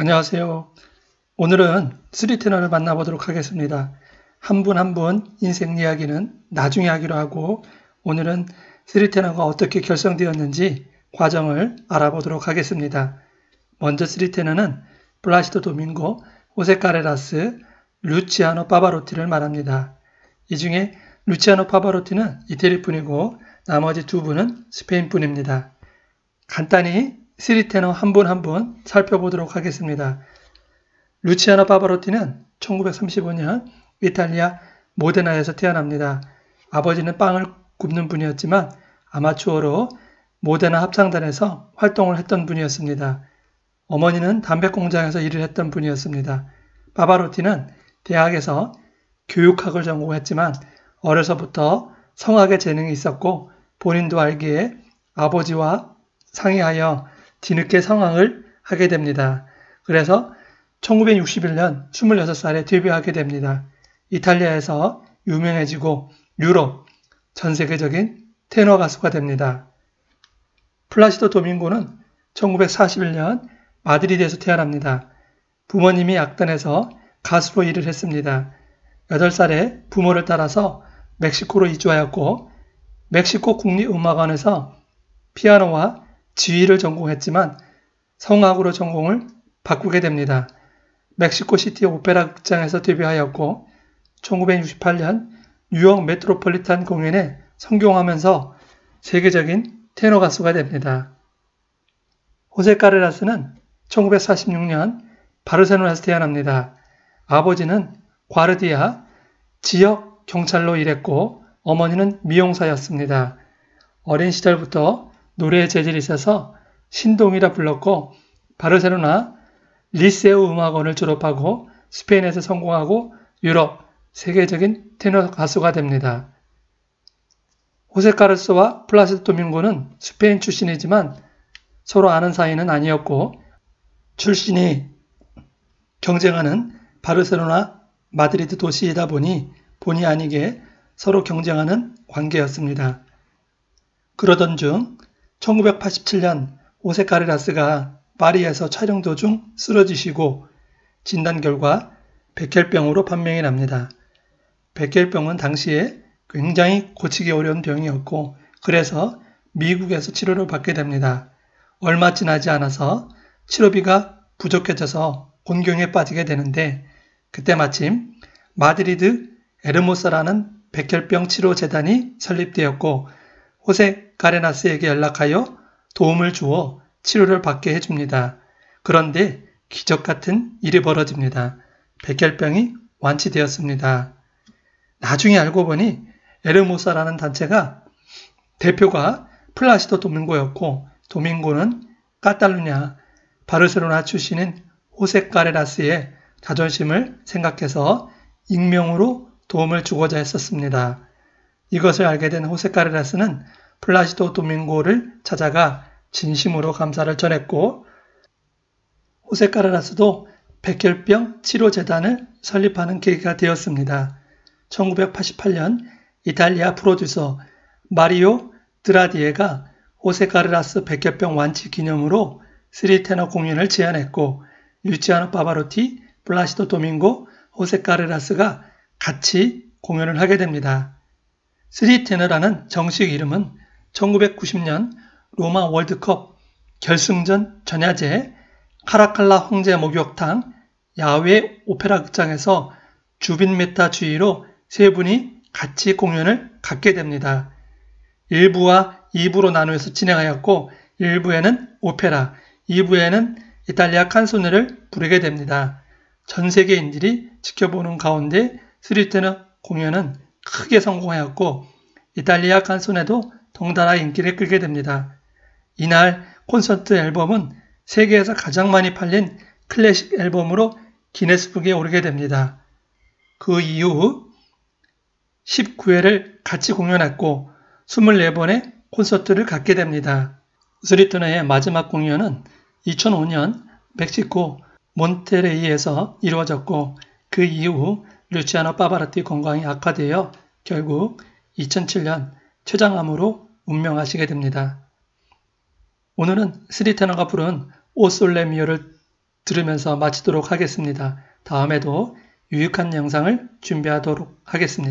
안녕하세요. 오늘은 쓰리테너를 만나보도록 하겠습니다. 한 분 한 분 인생 이야기는 나중에 하기로 하고 오늘은 쓰리테너가 어떻게 결성되었는지 과정을 알아보도록 하겠습니다. 먼저 쓰리테너는 블라시도 도밍고, 호세 카레라스, 루치아노 파바로티를 말합니다. 이 중에 루치아노 파바로티는 이태리 분이고 나머지 두 분은 스페인 분입니다. 간단히 시리테너 한 분 한 분 살펴보도록 하겠습니다. 루치아나 파바로티는 1935년 이탈리아 모데나에서 태어납니다. 아버지는 빵을 굽는 분이었지만 아마추어로 모데나 합창단에서 활동을 했던 분이었습니다. 어머니는 담배 공장에서 일을 했던 분이었습니다. 바바로티는 대학에서 교육학을 전공했지만 어려서부터 성악에 재능이 있었고 본인도 알기에 아버지와 상의하여 뒤늦게 성황을 하게 됩니다. 그래서 1961년 26살에 데뷔하게 됩니다. 이탈리아에서 유명해지고 유럽 전 세계적인 테너 가수가 됩니다. 플라시도 도밍고는 1941년 마드리드에서 태어납니다. 부모님이 악단에서 가수로 일을 했습니다. 8살에 부모를 따라서 멕시코로 이주하였고 멕시코 국립음악원에서 피아노와 지휘를 전공했지만 성악으로 전공을 바꾸게 됩니다. 멕시코 시티 오페라 극장에서 데뷔하였고 1968년 뉴욕 메트로폴리탄 공연에 성공하면서 세계적인 테너 가수가 됩니다. 호세 카레라스는 1946년 바르셀로나에서 태어납니다. 아버지는 과르디아 지역 경찰로 일했고 어머니는 미용사였습니다. 어린 시절부터 노래의 재질이 있어서 신동이라 불렀고 바르셀로나 리세우 음악원을 졸업하고 스페인에서 성공하고 유럽 세계적인 테너 가수가 됩니다. 호세 카르스와 플라시드 도밍고는 스페인 출신이지만 서로 아는 사이는 아니었고 출신이 경쟁하는 바르셀로나 마드리드 도시이다 보니 본의 아니게 서로 경쟁하는 관계였습니다. 그러던 중 1987년 오세 카레라스가 파리에서 촬영 도중 쓰러지시고 진단 결과 백혈병으로 판명이 납니다. 백혈병은 당시에 굉장히 고치기 어려운 병이었고 그래서 미국에서 치료를 받게 됩니다. 얼마 지나지 않아서 치료비가 부족해져서 곤경에 빠지게 되는데 그때 마침 마드리드 에르모사라는 백혈병 치료 재단이 설립되었고 호세 가레나스에게 연락하여 도움을 주어 치료를 받게 해줍니다. 그런데 기적 같은 일이 벌어집니다. 백혈병이 완치되었습니다. 나중에 알고 보니 에르모사라는 단체가 대표가 플라시도 도밍고였고 도밍고는 까탈루냐 바르셀로나 출신인 호세 가레라스의 자존심을 생각해서 익명으로 도움을 주고자 했었습니다. 이것을 알게 된 호세카르라스는 플라시도 도밍고를 찾아가 진심으로 감사를 전했고 호세카르라스도 백혈병 치료재단을 설립하는 계기가 되었습니다. 1988년 이탈리아 프로듀서 마리오 드라디에가 호세카르라스 백혈병 완치 기념으로 스리테너 공연을 제안했고 유치아노 파바로티, 플라시도 도밍고, 호세카르라스가 같이 공연을 하게 됩니다. 스리테너라는 정식 이름은 1990년 로마 월드컵 결승전 전야제 카라칼라 황제 목욕탕 야외 오페라 극장에서 주빈 메타 주의로 세 분이 같이 공연을 갖게 됩니다. 1부와 2부로 나누어서 진행하였고 1부에는 오페라, 2부에는 이탈리아 칸소네를 부르게 됩니다. 전 세계인들이 지켜보는 가운데 스리테너 공연은 크게 성공하였고 이탈리아 간손에도 동달아 인기를 끌게 됩니다. 이날 콘서트 앨범은 세계에서 가장 많이 팔린 클래식 앨범으로 기네스북에 오르게 됩니다. 그 이후 19회를 같이 공연했고 24번의 콘서트를 갖게 됩니다. 스리트너의 마지막 공연은 2005년 멕시코 몬테레이에서 이루어졌고 그 이후 루치아노 파바라티 건강이 악화되어 결국 2007년 췌장암으로 운명하시게 됩니다. 오늘은 스리테너가 부른 오솔레미오를 들으면서 마치도록 하겠습니다. 다음에도 유익한 영상을 준비하도록 하겠습니다.